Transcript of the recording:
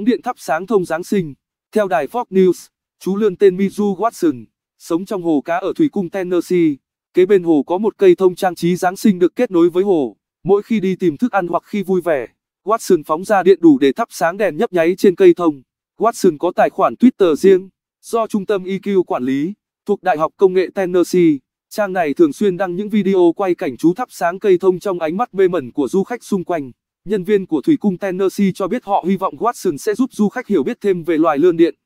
bóng điện thắp sáng thông Giáng sinh. Theo đài Fox News, chú lươn tên Mizu Watson, sống trong hồ cá ở thủy cung Tennessee. Kế bên hồ có một cây thông trang trí Giáng sinh được kết nối với hồ. Mỗi khi đi tìm thức ăn hoặc khi vui vẻ, Watson phóng ra điện đủ để thắp sáng đèn nhấp nháy trên cây thông. Watson có tài khoản Twitter riêng, do trung tâm EQ quản lý, thuộc Đại học Công nghệ Tennessee. Trang này thường xuyên đăng những video quay cảnh chú thắp sáng cây thông trong ánh mắt mê mẩn của du khách xung quanh. Nhân viên của Thủy cung Tennessee cho biết họ hy vọng Watson sẽ giúp du khách hiểu biết thêm về loài lươn điện.